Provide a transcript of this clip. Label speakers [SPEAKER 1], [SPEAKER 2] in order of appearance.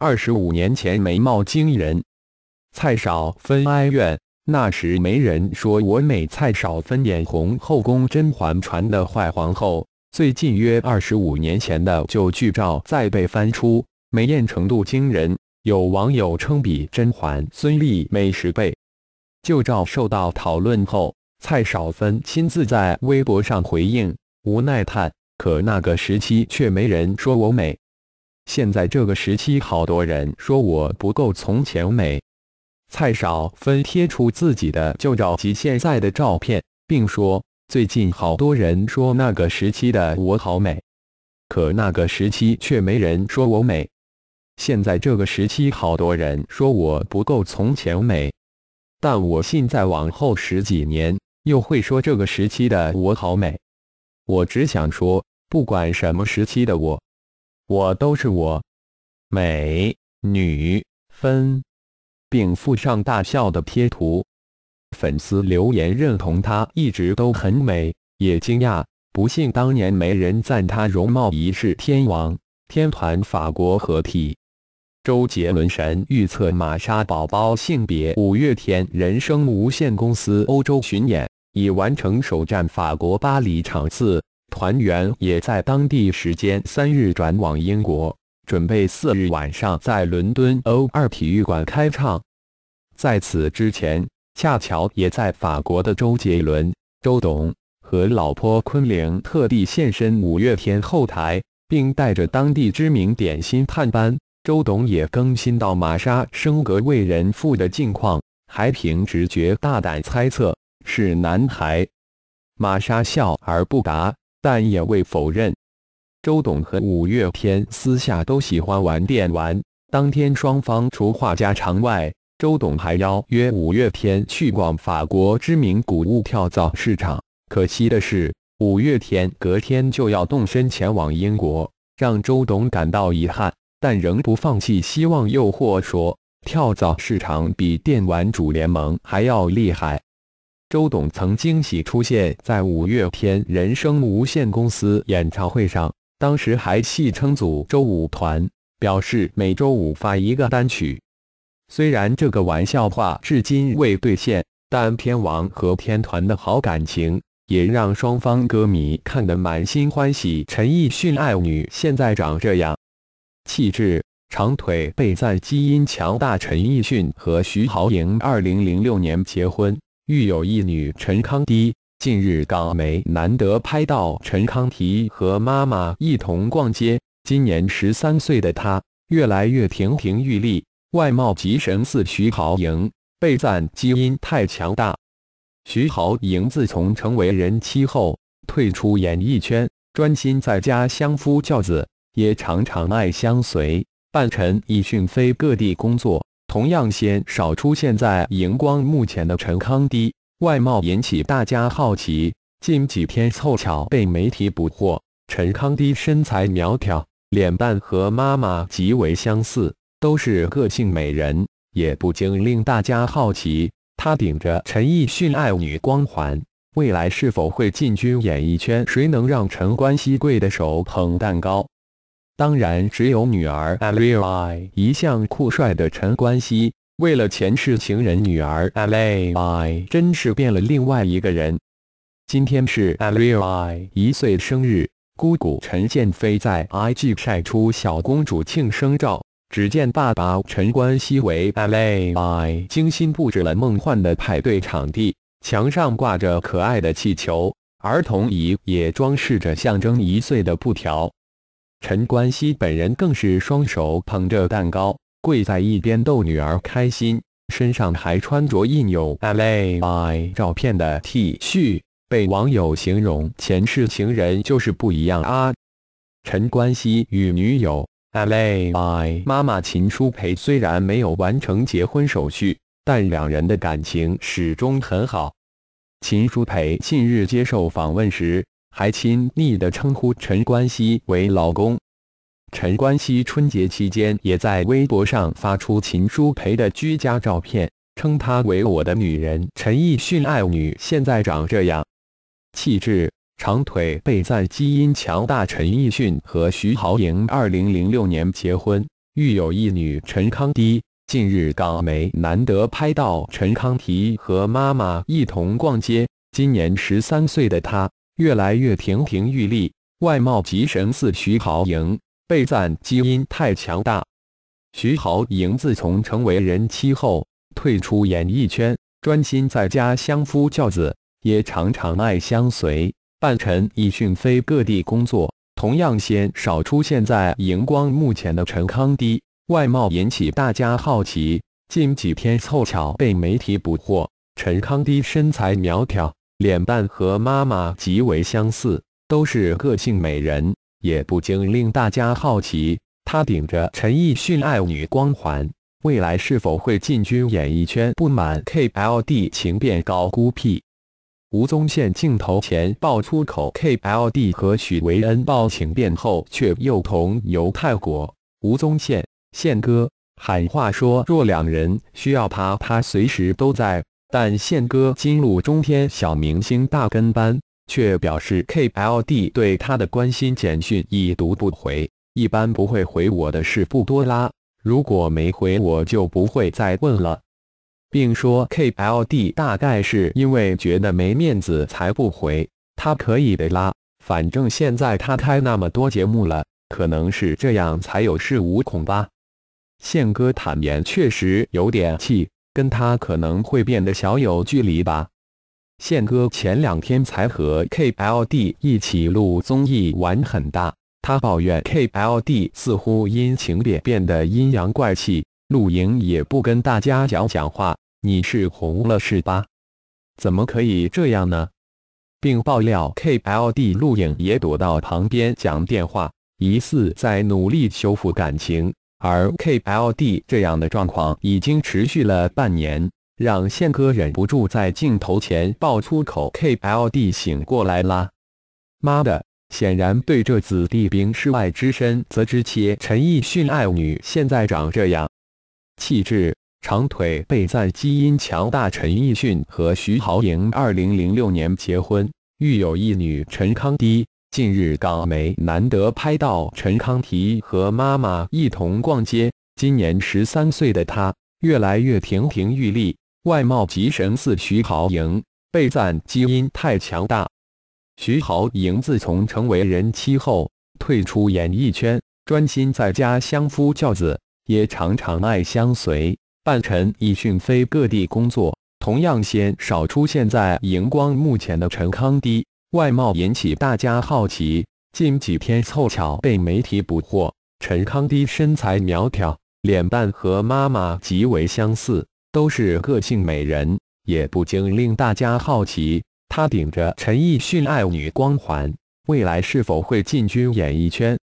[SPEAKER 1] 二十五年前，美貌惊人，蔡少芬哀怨。那时没人说我美，蔡少芬眼红。后宫甄嬛传的坏皇后，最近约二十五年前的旧剧照再被翻出，美艳程度惊人。有网友称比甄嬛、孙俪美十倍。旧照受到讨论后，蔡少芬亲自在微博上回应，无奈叹：“可那个时期却没人说我美。”现在这个时期，好多人说我不够从前美。蔡少芬贴出自己的旧照及现在的照片，并说：“最近好多人说那个时期的我好美，可那个时期却没人说我美。现在这个时期，好多人说我不够从前美，但我信在往后十几年又会说这个时期的我好美。我只想说，不管什么时期的我。”我都是我美女分，并附上大笑的贴图。粉丝留言认同她一直都很美，也惊讶，不信当年没人赞她容貌一世天王天团法国合体。周杰伦神预测玛莎宝宝性别。五月天人生无限公司欧洲巡演已完成首站法国巴黎场次。团员也在当地时间三日转往英国，准备四日晚上在伦敦欧二体育馆开唱。在此之前，恰巧也在法国的周杰伦、周董和老婆昆凌特地现身五月天后台，并带着当地知名点心探班。周董也更新到玛莎升格为人父的近况，还凭直觉大胆猜测是男孩。玛莎笑而不答。但也未否认，周董和五月天私下都喜欢玩电玩。当天双方除话家常外，周董还邀约五月天去逛法国知名古物跳蚤市场。可惜的是，五月天隔天就要动身前往英国，让周董感到遗憾，但仍不放弃希望，诱惑说：“跳蚤市场比电玩主联盟还要厉害。”周董曾惊喜出现在五月天“人生无限公司”演唱会上，当时还戏称组周五团，表示每周五发一个单曲。虽然这个玩笑话至今未兑现，但天王和天团的好感情也让双方歌迷看得满心欢喜。陈奕迅爱女现在长这样，气质、长腿被赞基因强大。陈奕迅和徐濠萦2006年结婚。育有一女陈康堤，近日港媒难得拍到陈康堤和妈妈一同逛街。今年十三岁的她，越来越亭亭玉立，外貌极神似徐濠萦，被赞基因太强大。徐濠萦自从成为人妻后，退出演艺圈，专心在家相夫教子，也常常爱相随伴陈以迅飞各地工作。同样鲜少出现在荧光幕前的陈康低，外貌引起大家好奇。近几天凑巧被媒体捕获，陈康低身材苗条，脸蛋和妈妈极为相似，都是个性美人，也不禁令大家好奇，她顶着陈奕迅爱女光环，未来是否会进军演艺圈？谁能让陈冠希跪的手捧蛋糕？当然，只有女儿 a r i l a 一向酷帅的陈冠希，为了前世情人女儿 a r i 真是变了另外一个人。今天是 a r i e 一岁生日，姑姑陈建飞在 IG 晒出小公主庆生照。只见爸爸陈冠希为 a r i 精心布置了梦幻的派对场地，墙上挂着可爱的气球，儿童椅也装饰着象征一岁的布条。陈冠希本人更是双手捧着蛋糕，跪在一边逗女儿开心，身上还穿着印有 L A I 照片的 T 恤，被网友形容前世情人就是不一样啊！陈冠希与女友 L A I 妈妈秦舒培虽然没有完成结婚手续，但两人的感情始终很好。秦舒培近日接受访问时。还亲昵地称呼陈冠希为“老公”。陈冠希春节期间也在微博上发出秦舒培的居家照片，称她为“我的女人”。陈奕迅爱女现在长这样，气质、长腿被赞，基因强大。陈奕迅和徐濠萦2006年结婚，育有一女陈康堤。近日港媒难得拍到陈康堤和妈妈一同逛街，今年十三岁的她。越来越亭亭玉立，外貌极神似徐濠萦，被赞基因太强大。徐濠萦自从成为人妻后，退出演艺圈，专心在家相夫教子，也常常爱相随。半陈以讯飞各地工作，同样鲜少出现在荧光幕前的陈康低，外貌引起大家好奇。近几天凑巧被媒体捕获，陈康低身材苗条。脸蛋和妈妈极为相似，都是个性美人，也不禁令大家好奇，她顶着陈奕迅爱女光环，未来是否会进军演艺圈？不满 KLD 情变搞孤僻，吴宗宪镜头前爆粗口，KLD 和许维恩爆情变后却又同游泰国。吴宗宪宪哥喊话说若两人需要他，他随时都在。但宪哥金鹿中天小明星大跟班却表示，KLD 对他的关心简讯已读不回，一般不会回我的事不多啦。如果没回我就不会再问了，并说 KLD 大概是因为觉得没面子才不回。他可以的啦，反正现在他开那么多节目了，可能是这样才有恃无恐吧。宪哥坦言，确实有点气。跟他可能会变得小有距离吧。宪哥前两天才和 KLD 一起录综艺玩很大，他抱怨 KLD 似乎因情变变得阴阳怪气，陆影也不跟大家讲讲话。你是红了是吧？怎么可以这样呢？并爆料 KLD 录影也躲到旁边讲电话，疑似在努力修复感情。而 KLD 这样的状况已经持续了半年，让宪哥忍不住在镜头前爆粗口：“KLD 醒过来啦！妈的！”显然对这子弟兵世外之身则之切。陈奕迅爱女现在长这样，气质、长腿被赞基因强大。陈奕迅和徐濠萦二零零六年结婚，育有一女陈康迪。近日，港媒难得拍到陈康提和妈妈一同逛街。今年十三岁的他，越来越亭亭玉立，外貌极神似徐濠萦，被赞基因太强大。徐濠萦自从成为人妻后，退出演艺圈，专心在家相夫教子，也常常爱相随伴陈以迅飞各地工作。同样鲜少出现在荧光幕前的陈康堤。外貌引起大家好奇，近几天凑巧被媒体捕获。陈康迪身材苗条，脸蛋和妈妈极为相似，都是个性美人，也不禁令大家好奇：她顶着陈奕迅爱女光环，未来是否会进军演艺圈？